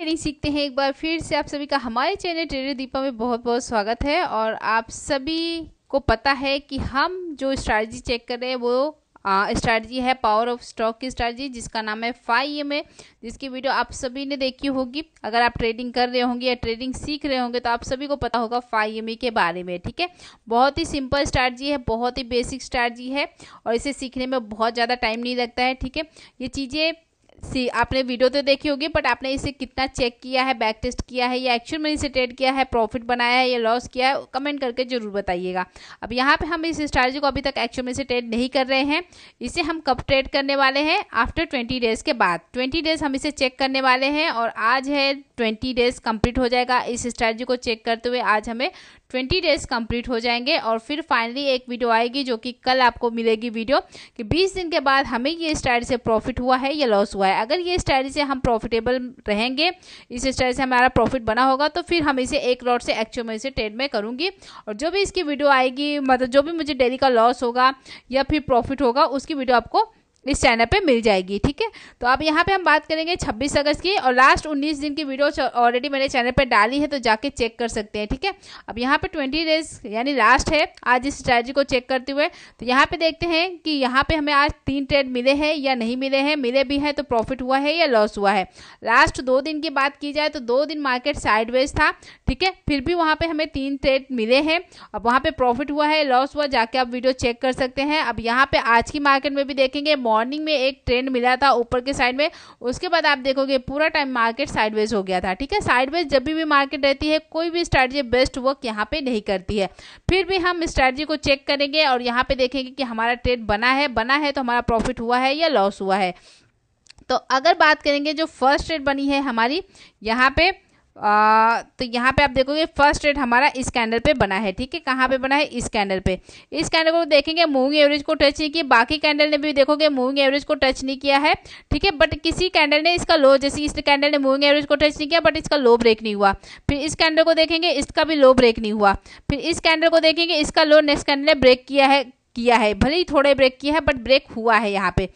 trading सीखते हैं एक बार फिर से आप सभी का हमारे चैनल ट्रेडर दीपा में बहुत बहुत स्वागत है और आप सभी को पता है कि हम जो स्ट्रैटी चेक कर रहे हैं वो स्ट्रैटी है पावर ऑफ स्टॉक की स्ट्रैटी जिसका नाम है फाइव एम जिसकी वीडियो आप सभी ने देखी होगी अगर आप ट्रेडिंग कर रहे होंगे या ट्रेडिंग सीख रहे होंगे तो आप सभी को पता होगा फाइव एम ए के बारे में ठीक है बहुत ही सिंपल स्ट्रैटी है बहुत ही बेसिक स्ट्रैटी है और इसे सीखने में बहुत ज़्यादा टाइम नहीं लगता है ठीक है ये चीज़ें सी आपने वीडियो तो देखी होगी बट आपने इसे कितना चेक किया है बैक टेस्ट किया है या एक्चुअल में इसे ट्रेड किया है प्रॉफिट बनाया है या लॉस किया है कमेंट करके जरूर बताइएगा अब यहाँ पे हम इस स्ट्रैटेजी को अभी तक एक्चुअल में से ट्रेड नहीं कर रहे हैं इसे हम कब ट्रेड करने वाले हैं आफ्टर ट्वेंटी डेज़ के बाद ट्वेंटी डेज़ हम इसे चेक करने वाले हैं और आज है ट्वेंटी डेज कंप्लीट हो जाएगा इस स्ट्रैटी को चेक करते हुए आज हमें ट्वेंटी डेज कंप्लीट हो जाएंगे और फिर फाइनली एक वीडियो आएगी जो कि कल आपको मिलेगी वीडियो कि बीस दिन के बाद हमें ये स्ट्रैटेजी से प्रॉफिट हुआ है या लॉस हुआ है अगर ये स्ट्रैटेजी से हम प्रॉफिटेबल रहेंगे इस स्ट्रैटेजी से हमारा प्रॉफिट बना होगा तो फिर हम इसे एक लॉट से एक्चुअल में इसे ट्रेड में करूँगी और जो भी इसकी वीडियो आएगी मतलब जो भी मुझे डेली का लॉस होगा या फिर प्रॉफिट होगा उसकी वीडियो आपको इस चैनल पे मिल जाएगी ठीक है तो अब यहाँ पे हम बात करेंगे 26 अगस्त की और लास्ट 19 दिन की वीडियो ऑलरेडी मैंने चैनल पे डाली है तो जाके चेक कर सकते हैं ठीक है अब यहाँ पे 20 डेज यानी लास्ट है आज इस स्ट्रैटी को चेक करते हुए तो यहाँ पे देखते हैं कि यहाँ पे हमें आज तीन ट्रेड मिले हैं या नहीं मिले हैं मिले भी हैं तो प्रॉफिट हुआ है या लॉस हुआ है लास्ट दो दिन की बात की जाए तो दो दिन मार्केट साइडवेज था ठीक है फिर भी वहाँ पर हमें तीन ट्रेड मिले हैं अब वहाँ पर प्रॉफिट हुआ है लॉस हुआ जाके आप वीडियो चेक कर सकते हैं अब यहाँ पर आज की मार्केट में भी देखेंगे मॉर्निंग में एक ट्रेंड मिला था ऊपर के साइड में उसके बाद आप देखोगे पूरा टाइम मार्केट साइडवेज हो गया था ठीक है साइडवेज जब भी मार्केट रहती है कोई भी स्ट्रैटेजी बेस्ट वर्क यहाँ पे नहीं करती है फिर भी हम स्ट्रैटेजी को चेक करेंगे और यहाँ पे देखेंगे कि हमारा ट्रेड बना है बना है तो हमारा प्रॉफिट हुआ है या लॉस हुआ है तो अगर बात करेंगे जो फर्स्ट ट्रेड बनी है हमारी यहाँ पे आ, तो यहाँ पे आप देखोगे फर्स्ट रेट हमारा इस कैंडल पे बना है ठीक है कहाँ पे बना है इस कैंडल पे इस कैंडल को देखेंगे मूविंग एवरेज को टच नहीं किया बाकी कैंडल ने भी देखोगे मूविंग एवरेज को टच नहीं किया है ठीक है बट किसी कैंडल ने इसका लो जैसे इस कैंडल ने मूविंग एवरेज को टच नहीं किया बट इसका लो ब्रेक नहीं हुआ फिर इस कैंडल को देखेंगे इसका भी लो ब्रेक नहीं हुआ फिर इस कैंडल को देखेंगे इसका लो नेक्स्ट कैंडल ने ब्रेक किया है किया है भले ही थोड़े ब्रेक किया है बट ब्रेक हुआ है यहाँ पे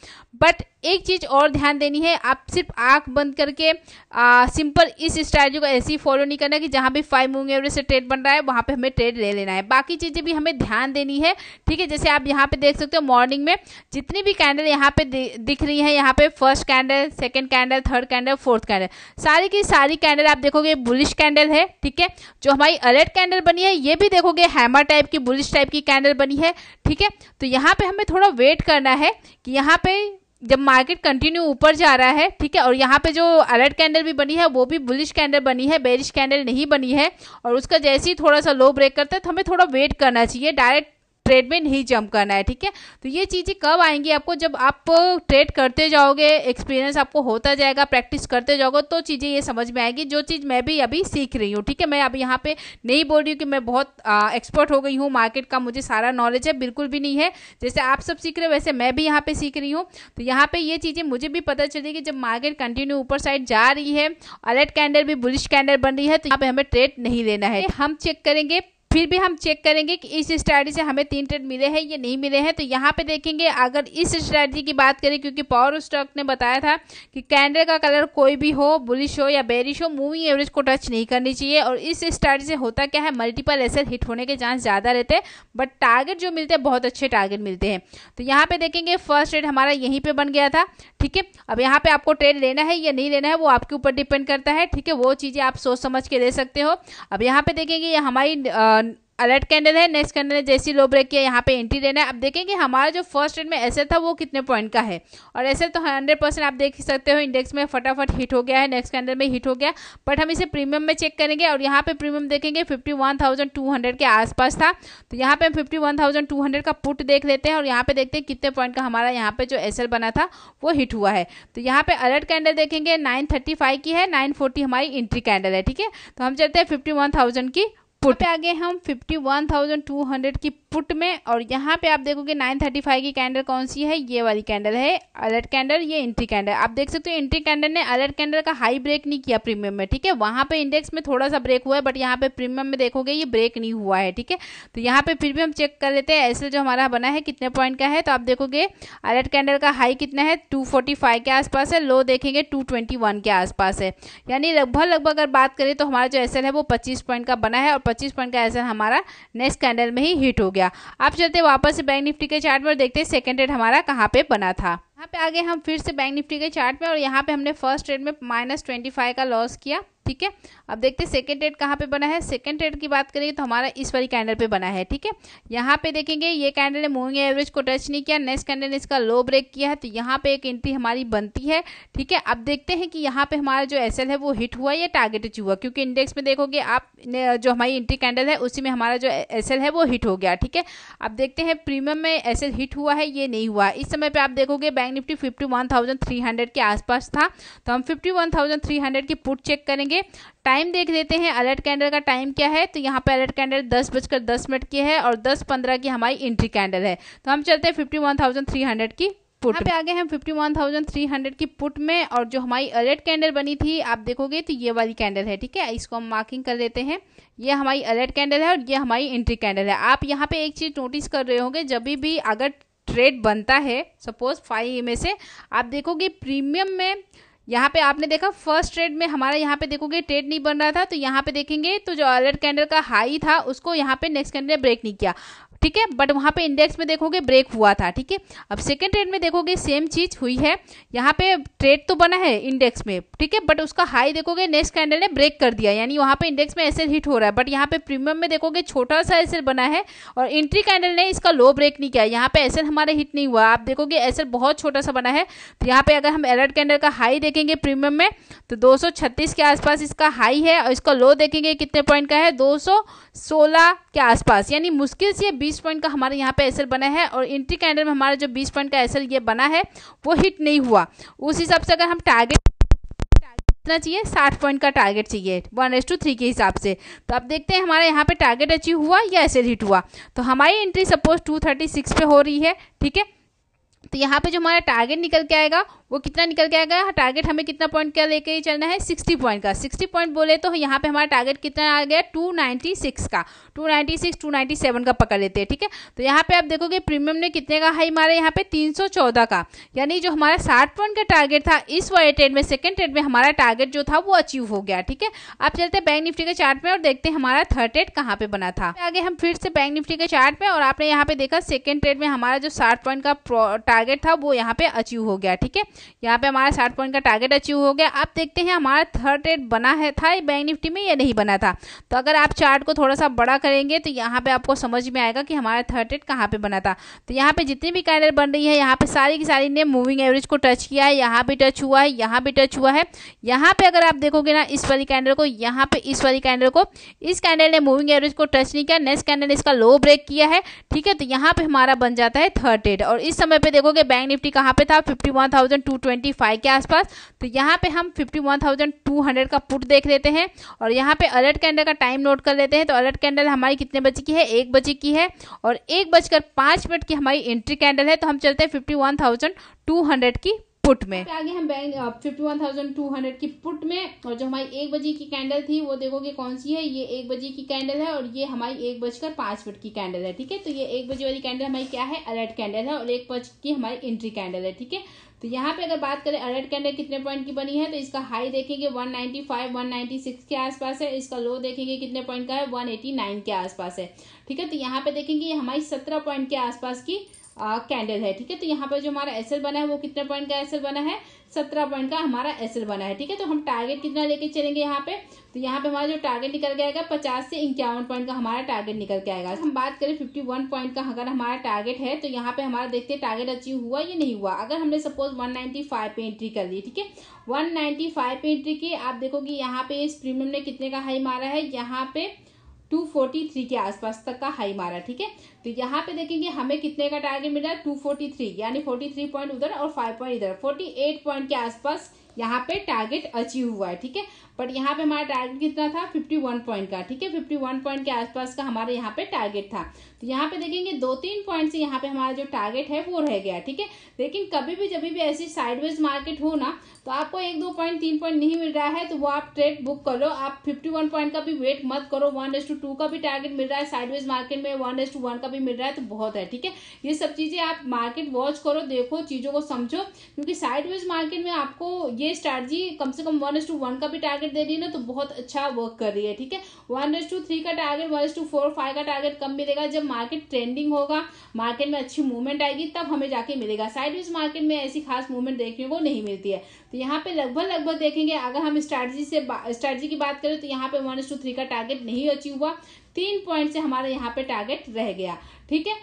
बट एक चीज़ और ध्यान देनी है आप सिर्फ आंख बंद करके आ, सिंपल इस स्ट्रैटी को ऐसे ही फॉलो नहीं करना कि जहाँ भी फाइव मूविंग एवरेज से ट्रेड बन रहा है वहाँ पे हमें ट्रेड ले लेना है बाकी चीज़ें भी हमें ध्यान देनी है ठीक है जैसे आप यहाँ पे देख सकते हो मॉर्निंग में जितनी भी कैंडल यहाँ पे दिख रही है यहाँ पे first candle second candle third candle fourth candle सारी की सारी कैंडल आप देखोगे बुलिश कैंडल है ठीक है जो हमारी अलर्ट कैंडल बनी है ये भी देखोगे हैमर टाइप की बुलिश टाइप की कैंडल बनी है ठीक है तो यहाँ पर हमें थोड़ा वेट करना है कि यहाँ पे जब मार्केट कंटिन्यू ऊपर जा रहा है ठीक है और यहाँ पे जो अलर्ट कैंडल भी बनी है वो भी बुलिश कैंडल बनी है बेरिश कैंडल नहीं बनी है और उसका जैसे ही थोड़ा सा लो ब्रेक करता है तो हमें थोड़ा वेट करना चाहिए डायरेक्ट ट्रेड में नहीं जंप करना है ठीक है तो ये चीज़ें कब आएंगी आपको जब आप ट्रेड करते जाओगे एक्सपीरियंस आपको होता जाएगा प्रैक्टिस करते जाओगे तो चीज़ें ये समझ में आएगी जो चीज़ मैं भी अभी सीख रही हूँ ठीक है मैं अभी यहाँ पे नहीं बोल रही हूँ कि मैं बहुत एक्सपर्ट हो गई हूँ मार्केट का मुझे सारा नॉलेज है बिल्कुल भी नहीं है जैसे आप सब सीख रहे हो वैसे मैं भी यहाँ पर सीख रही हूँ तो यहाँ पर ये चीज़ें मुझे भी पता चली कि जब मार्केट कंटिन्यू ऊपर साइड जा रही है अलर्ट कैंडल भी बुलिश कैंडल बन रही है तो यहाँ पर हमें ट्रेड नहीं लेना है हम चेक करेंगे फिर भी हम चेक करेंगे कि इस स्ट्रैटी से हमें तीन ट्रेड मिले हैं या नहीं मिले हैं तो यहाँ पे देखेंगे अगर इस स्ट्रैटी की बात करें क्योंकि पावर स्टॉक ने बताया था कि कैंडल का कलर कोई भी हो बुलिश हो या बेरिश हो मूविंग एवरेज को टच नहीं करनी चाहिए और इस स्ट्रैटी से होता क्या है मल्टीपल एसेट हिट होने के चांस ज़्यादा रहते हैं बट टारगेट जो मिलते हैं बहुत अच्छे टारगेट मिलते हैं तो यहाँ पर देखेंगे फर्स्ट ट्रेड हमारा यहीं पर बन गया था ठीक है अब यहाँ पर आपको ट्रेड लेना है या नहीं लेना है वो आपके ऊपर डिपेंड करता है ठीक है वो चीज़ें आप सोच समझ के ले सकते हो अब यहाँ पर देखेंगे हमारी अलर्ट कैंडल है नेक्स्ट कैंडल है जैसी लो ब्रेक किया यहाँ पे एंट्री लेना है अब देखेंगे हमारा जो फर्स्ट ट्रेड में एसर था वो कितने पॉइंट का है और एसर तो हंड्रेड परसेंट आप देख सकते हो इंडेक्स में फटाफट हिट हो गया है नेक्स्ट कैंडल में हिट हो गया बट हम इसे प्रीमियम में चेक करेंगे और यहाँ पे प्रीमियम देखेंगे fifty one thousand two hundred के आसपास था तो यहाँ पे हम fifty one thousand two hundred का पुट देख लेते हैं और यहाँ पे देखते हैं कितने पॉइंट का हमारा यहाँ पे जो एसर बना था वो हिट हुआ है तो यहाँ पे अलर्ट कैंडल देखेंगे नाइन थर्टी फाइव की है नाइन हमारी एंट्री कैंडल है ठीक है तो हम चलते हैं फिफ्टी वन थाउजेंड की आउटपुट आगे हम 51,200 की फुट में और यहाँ पे आप देखोगे 935 की कैंडल कौन सी है ये वाली कैंडल है अलर्ट कैंडल ये इंट्री कैंडल आप देख सकते हो इंट्री कैंडल ने अलर्ट कैंडल का हाई ब्रेक नहीं किया प्रीमियम में ठीक है वहाँ पे इंडेक्स में थोड़ा सा ब्रेक हुआ है बट यहाँ पे प्रीमियम में देखोगे ये ब्रेक नहीं हुआ है ठीक है तो यहाँ पे फिर भी हम चेक कर लेते हैं ऐसे जो हमारा बना है कितने पॉइंट का है तो आप देखोगे अलर्ट कैंडल का हाई कितना है टू के आसपास है लो देखेंगे टू के आसपास है यानी लगभग लगभग अगर बात करें तो हमारा जो एस है वो पच्चीस पॉइंट का बना है और पच्चीस पॉइंट का एस हमारा नेक्स्ट कैंडल में ही हिट हो गया गया आप चलते वापस बैंक निफ्टी के चार्ट पर देखते हैं सेकेंड ट्रेड हमारा कहाँ पे बना था यहाँ पे आगे हम फिर से बैंक निफ्टी के चार्ट पे और यहाँ पे हमने फर्स्ट ट्रेड में माइनस ट्वेंटी फाइव का लॉस किया ठीक है अब देखते हैं सेकेंड ट्रेड कहाँ पे बना है सेकेंड ट्रेड की बात करेंगे तो हमारा इस वाली कैंडल पे बना है ठीक है यहाँ पे देखेंगे ये कैंडल ने मूविंग एवरेज को टच नहीं किया नेक्स्ट कैंडल ने इसका लो ब्रेक किया है तो यहाँ पे एक एंट्री हमारी बनती है ठीक है अब देखते हैं कि यहाँ पे हमारा जो एस है वो हिट हुआ या टारगेटेड हुआ क्योंकि इंडेक्स में देखोगे आप जो हमारी एंट्री कैंडल है उसी में हमारा जो एस है वो हिट हो गया ठीक है अब देखते हैं प्रीमियम में एस हिट हुआ है ये नहीं हुआ इस समय पर आप देखोगे बैंक निफ्टी फिफ्टी के आसपास था तो हम फिफ्टी की पुट चेक करेंगे करेंगे टाइम देख लेते हैं अलर्ट कैंडल का टाइम क्या है तो यहाँ पे अलर्ट कैंडल दस बजकर दस मिनट की है और दस पंद्रह की हमारी एंट्री कैंडल है तो हम चलते हैं fifty one thousand three hundred की पुट यहाँ पे वन थाउजेंड थ्री हंड्रेड की पुट में और जो हमारी अलर्ट कैंडल बनी थी आप देखोगे तो ये वाली कैंडल है ठीक है इसको हम मार्किंग कर देते हैं ये हमारी अलर्ट कैंडल है और ये हमारी एंट्री कैंडल है आप यहाँ पे एक चीज़ नोटिस कर रहे होंगे जब भी अगर ट्रेड बनता है सपोज फाइव में से आप देखोगे प्रीमियम में यहाँ पे आपने देखा फर्स्ट ट्रेड में हमारा यहाँ पे देखोगे ट्रेड नहीं बन रहा था तो यहाँ पे देखेंगे तो जो अलर्ट कैंडल का हाई था उसको यहाँ पे नेक्स्ट कैंडल ने ब्रेक नहीं किया ठीक है बट वहाँ पे इंडेक्स में देखोगे ब्रेक हुआ था ठीक है अब सेकेंड ट्रेड में देखोगे सेम चीज़ हुई है यहाँ पे ट्रेड तो बना है इंडेक्स में ठीक है बट उसका हाई देखोगे नेक्स्ट कैंडल ने ब्रेक कर दिया यानी वहाँ पे इंडेक्स में ऐसे हिट हो रहा है बट यहाँ पे प्रीमियम में देखोगे छोटा सा ऐसे बना है और एंट्री कैंडल ने इसका लो ब्रेक नहीं किया यहाँ पे ऐसे हमारे हिट नहीं हुआ आप देखोगे ऐसे बहुत छोटा सा बना है तो यहाँ पे अगर हम एलर्ट कैंडल का हाई देखेंगे प्रीमियम में तो दो के आसपास इसका हाई है और इसका लो देखेंगे कितने पॉइंट का है दो के आसपास यानी मुश्किल से बीस बीस पॉइंट का हमारे यहाँ पे एसएल बना है और एंट्री कैंडल में हमारा जो बीस पॉइंट का एसएल ये बना है वो हिट नहीं हुआ उस हिसाब से अगर हम टारगेट कितना चाहिए साठ पॉइंट का टारगेट चाहिए वन एस टू थ्री के हिसाब से तो अब देखते हैं हमारे यहाँ पे टारगेट अचीव हुआ या एसल हिट हुआ तो हमारी entry suppose two thirty six पे हो रही है ठीक है तो यहाँ पे जो हमारा टारगेट निकल के आएगा वो कितना निकल के आएगा टारगेट हमें कितना पॉइंट का लेके चलना है 60 पॉइंट का 60 पॉइंट बोले तो यहाँ पे हमारा टारगेट कितना आ गया 296 का 296 297 का पकड़ लेते हैं ठीक है तो यहाँ पे आप देखोगे प्रीमियम ने कितने का हाई मारा यहाँ पे 314 का यानी जो हमारा साठ पॉइंट का टारगेट था इस वाले ट्रेड में सेकेंड ट्रेड में हमारा टारगेट जो था वो अचीव हो गया ठीक है आप चलते बैंक निफ्टी के चार्ट में और देखते हैं हमारा थर्ड ट्रेड कहाँ पे बना था आगे हम फिर से बैंक निफ्टी के चार्ट में और आपने यहाँ पे देखा सेकेंड ट्रेड में हमारा जो साठ पॉइंट का टारगेट था वो यहाँ पे अचीव हो गया ठीक है यहाँ पे हमारा साठ पॉइंट का टारगेट अचीव हो गया अब देखते हैं हमारा थर्ड रेट बना है था बैंक निफ्टी में या नहीं बना था तो अगर आप चार्ट को थोड़ा सा बड़ा करेंगे तो यहाँ पे आपको समझ में आएगा कि हमारा थर्ड रेट कहाँ पे बना था तो यहाँ पे जितनी भी कैंडल बन रही है यहाँ पे सारी की सारी ने मूविंग एवरेज को टच किया है यहाँ भी टच हुआ है यहाँ भी टच हुआ है यहाँ पे अगर आप देखोगे ना इस वाली कैंडल को यहाँ पे इस वाली कैंडल को इस कैंडल ने मूविंग एवरेज को टच नहीं किया नेक्स्ट कैंडल ने इसका लो ब्रेक किया है ठीक है तो यहाँ पे हमारा बन जाता है थर्ड रेट और इस समय पे देखोगे बैंक निफ्टी कहाँ पे था 51,225 के आसपास तो यहाँ पे हम 51,200 का पुट देख लेते हैं और यहाँ पे अलर्ट कैंडल का टाइम नोट कर लेते हैं तो अलर्ट कैंडल हमारी कितने बजे की है एक बजे की है और एक बजकर पाँच मिनट की हमारी एंट्री कैंडल है तो हम चलते हैं फिफ्टी की पुट में आगे हम bank fifty one thousand two hundred की पुट में और जो हमारी एक बजे की कैंडल थी वो देखोगे कौन सी है ये एक बजे की कैंडल है और ये हमारी एक बजकर पांच मिनट की कैंडल है ठीक है तो ये एक बजे वाली कैंडल हमारी क्या है अलर्ट कैंडल है और एक बज की हमारी एंट्री कैंडल है ठीक है तो यहाँ पे अगर बात करें अलर्ट कैंडल कितने पॉइंट की बनी है तो इसका हाई देखेंगे 195 196 के आसपास है इसका लो देखेंगे कितने पॉइंट का है 189 के आसपास है ठीक है तो यहाँ पे देखेंगे हमारी 17 पॉइंट के आसपास की कैंडल है ठीक है तो यहाँ पर जो हमारा एस बना है वो कितने पॉइंट का एस बना है सत्रह पॉइंट का हमारा एस बना है ठीक है तो हम टारगेट कितना लेके चलेंगे यहाँ पे तो यहाँ पे हमारा जो टारगेट निकल के आएगा पचास से इक्यावन पॉइंट का हमारा टारगेट निकल के आएगा हम बात करें फिफ्टी वन पॉइंट का अगर हमारा टारगेट है तो यहाँ पे हमारा देखते हैं टारगेट अचीव हुआ या नहीं हुआ अगर हमने सपोज वन नाइन्टी फाइव पे एंट्री कर दी ठीक है वन नाइन्टी फाइव पे एंट्री की आप देखोगे यहाँ पे इस प्रीमियम ने कितने का हाई मारा है यहाँ पे 243 के आसपास तक का हाई मारा ठीक है तो यहाँ पे देखेंगे हमें कितने का टारगेट मिला 243 यानी 43 पॉइंट उधर और 5 पॉइंट इधर 48 पॉइंट के आसपास यहाँ पे टारगेट अचीव हुआ है ठीक है बट यहाँ पे हमारा टारगेट कितना था फिफ्टी वन पॉइंट का ठीक है फिफ्टी वन पॉइंट के आसपास का हमारे यहाँ पे टारगेट था तो यहाँ पे देखेंगे दो तीन पॉइंट से यहाँ पे हमारा जो टारगेट है वो रह गया ठीक है लेकिन कभी भी जब भी ऐसी साइडवेज मार्केट हो ना तो आपको एक दो पॉइंट तीन पॉइंट नहीं मिल रहा है तो वो आप ट्रेड बुक कर लो आप फिफ्टी वन पॉइंट का भी वेट मत करो वन एस टू टू का भी टारगेट मिल रहा है साइडवेज मार्केट में वन एस टू वन का भी मिल रहा है तो बहुत है ठीक है ये सब चीज़ें आप मार्केट वॉच करो देखो चीज़ों को समझो क्योंकि साइडवेज मार्केट में आपको ये स्ट्रेटी कम से कम वन एस टू वन का भी टारगेट टारगेट दे रही है ना तो बहुत अच्छा वर्क कर रही है ठीक है वन एस टू थ्री का target one is to four five का टारगेट कम मिलेगा जब मार्केट ट्रेंडिंग होगा मार्केट में अच्छी मूवमेंट आएगी तब हमें जाके मिलेगा साइड मार्केट में ऐसी खास मूवमेंट देखने को नहीं मिलती है तो यहाँ पे लगभग लगभग देखेंगे अगर हम स्ट्रैटी से स्ट्रैटी की बात करें तो यहाँ पे वन एस टू थ्री का टारगेट नहीं अचीव हुआ तीन पॉइंट से हमारा यहाँ पे टारगेट रह गया ठीक है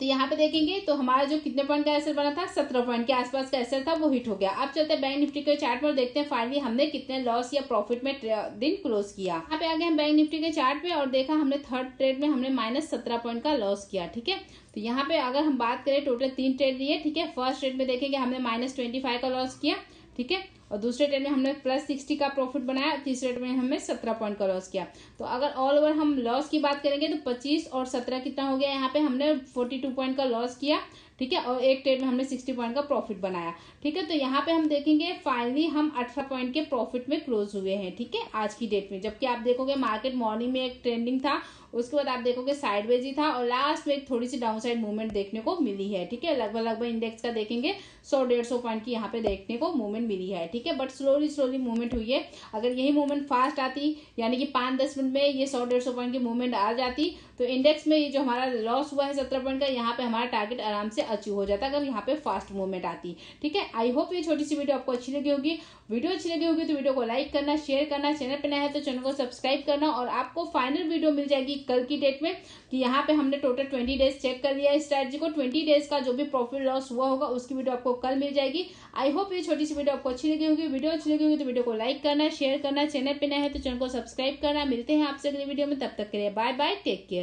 तो यहाँ पे देखेंगे तो हमारा जो कितने पॉइंट का एसर बना था सत्रह पॉइंट के आसपास का एसर था वो हिट हो गया अब चलते हैं बैंक निफ्टी के चार्ट पर देखते हैं फाइनली हमने कितने लॉस या प्रॉफिट में दिन क्लोज किया यहाँ पे आ गए हम बैंक निफ्टी के चार्ट पे और देखा हमने थर्ड ट्रेड में हमने माइनस सत्रह पॉइंट का लॉस किया ठीक है तो यहाँ पे अगर हम बात करें टोटल तीन ट्रेड लिए ठीक है फर्स्ट ट्रेड में देखेंगे हमने माइनस ट्वेंटी फाइव का लॉस किया ठीक है और दूसरे ट्रेड में हमने प्लस सिक्सटी का प्रॉफिट बनाया तीसरे ट्रेड में हमने सत्रह पॉइंट का लॉस किया तो अगर ऑल ओवर हम लॉस की बात करेंगे तो पच्चीस और सत्रह कितना हो गया यहाँ पे हमने फोर्टी टू पॉइंट का लॉस किया ठीक है और एक ट्रेड में हमने सिक्सटी पॉइंट का प्रॉफिट बनाया ठीक है तो यहाँ पे हम देखेंगे फाइनली हम अठारह पॉइंट के प्रॉफिट में क्लोज हुए हैं ठीक है आज की डेट में जबकि आप देखोगे मार्केट मॉर्निंग में एक ट्रेंडिंग था उसके बाद आप देखोगे साइडवेज ही था और लास्ट में एक थोड़ी सी डाउन साइड मूवमेंट देखने को मिली है ठीक है लगभग लगभग इंडेक्स का देखेंगे सौ डेढ़ सौ पॉइंट की यहाँ पे देखने को मूवमेंट मिली है ठीक ठीक है बट स्लोली स्लोली मूवमेंट हुई है अगर यही मूवमेंट फास्ट आती यानी कि पाँच दस मिनट में ये सौ डेढ़ सौ पॉइंट की मूवमेंट आ जाती तो इंडेक्स में ये जो हमारा लॉस हुआ है सत्रह पॉइंट का यहाँ पे हमारा टारगेट आराम से अचीव हो जाता अगर यहाँ पे फास्ट मूवमेंट आती ठीक है आई होप ये छोटी सी वीडियो आपको अच्छी लगी होगी वीडियो अच्छी लगी होगी तो वीडियो को लाइक करना शेयर करना चैनल पर नया है तो चैनल को सब्सक्राइब करना और आपको फाइनल वीडियो मिल जाएगी कल की डेट में कि यहाँ पे हमने टोटल ट्वेंटी डेज चेक कर लिया है स्ट्रैटेजी को ट्वेंटी डेज का जो भी प्रॉफिट लॉस हुआ होगा उसकी वीडियो आपको कल मिल जाएगी आई होप ये छोटी सी वीडियो आपको अच्छी लगी लगी होगी वीडियो अच्छी लगी होगी तो वीडियो को लाइक करना शेयर करना चैनल पर नया है तो चैनल को सब्सक्राइब करना मिलते हैं आपसे अगले वीडियो में तब तक के लिए बाय बाय टेक केयर